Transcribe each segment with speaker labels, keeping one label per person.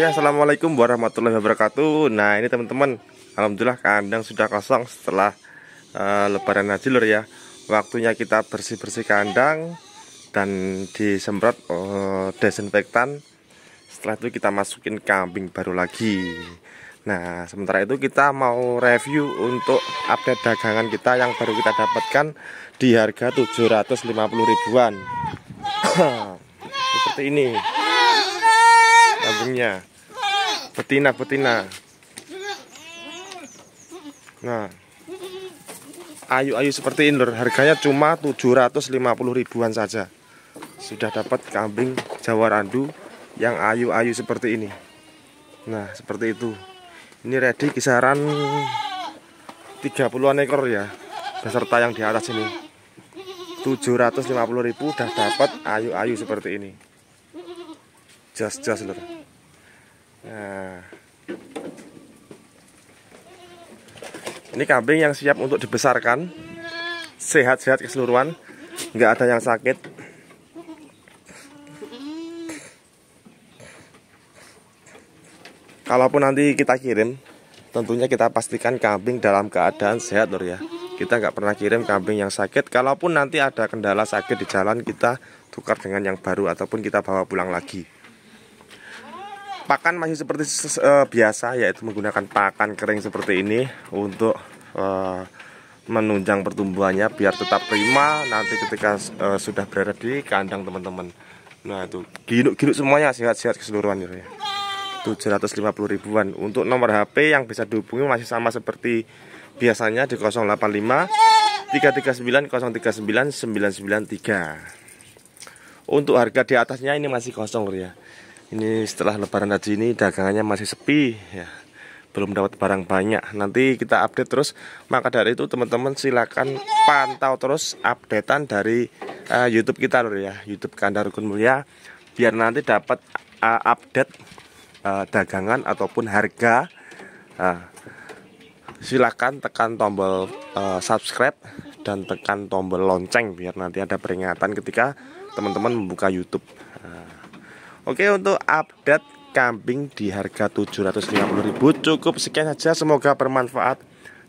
Speaker 1: Ya assalamualaikum warahmatullahi wabarakatuh Nah ini teman-teman Alhamdulillah kandang sudah kosong setelah uh, lebaran haji lur ya Waktunya kita bersih-bersih kandang Dan disemprot uh, desinfektan Setelah itu kita masukin kambing baru lagi Nah, sementara itu kita mau review untuk update dagangan kita yang baru kita dapatkan di harga 750 ribuan. Seperti ini. Kambingnya. Betina, betina. Nah. Ayu-ayu seperti ini lor, harganya cuma 750 ribuan saja. Sudah dapat kambing Jawa Randu yang ayu-ayu seperti ini. Nah, seperti itu. Ini ready kisaran 30-an ekor ya. Beserta yang di atas ini. 750 ribu sudah dapat ayu-ayu seperti ini. just just lor. Nah. Ini kambing yang siap untuk dibesarkan. Sehat-sehat keseluruhan, Enggak ada yang sakit. Kalaupun nanti kita kirim, tentunya kita pastikan kambing dalam keadaan sehat lor ya. Kita nggak pernah kirim kambing yang sakit. Kalaupun nanti ada kendala sakit di jalan, kita tukar dengan yang baru ataupun kita bawa pulang lagi pakan masih seperti uh, biasa yaitu menggunakan pakan kering seperti ini untuk uh, menunjang pertumbuhannya biar tetap prima nanti ketika uh, sudah berada di kandang teman-teman nah itu giluk-giluk semuanya sehat-sehat keseluruhan ya 750 ribuan untuk nomor HP yang bisa dihubungi masih sama seperti biasanya di 085 339 039 993 untuk harga di atasnya ini masih kosong ya ini setelah lebaran tadi ini dagangannya masih sepi ya belum dapat barang banyak nanti kita update terus maka dari itu teman-teman silakan pantau terus updatean dari uh, YouTube kita lho ya YouTube Kandar Rukun Mulia biar nanti dapat uh, update uh, dagangan ataupun harga uh, silakan tekan tombol uh, subscribe dan tekan tombol lonceng biar nanti ada peringatan ketika teman-teman membuka YouTube uh, Oke untuk update kambing di harga 750.000 cukup sekian saja semoga bermanfaat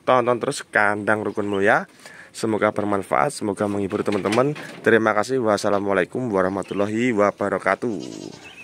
Speaker 1: tonton terus kandang rukun mulia semoga bermanfaat semoga menghibur teman-teman terima kasih wassalamualaikum warahmatullahi wabarakatuh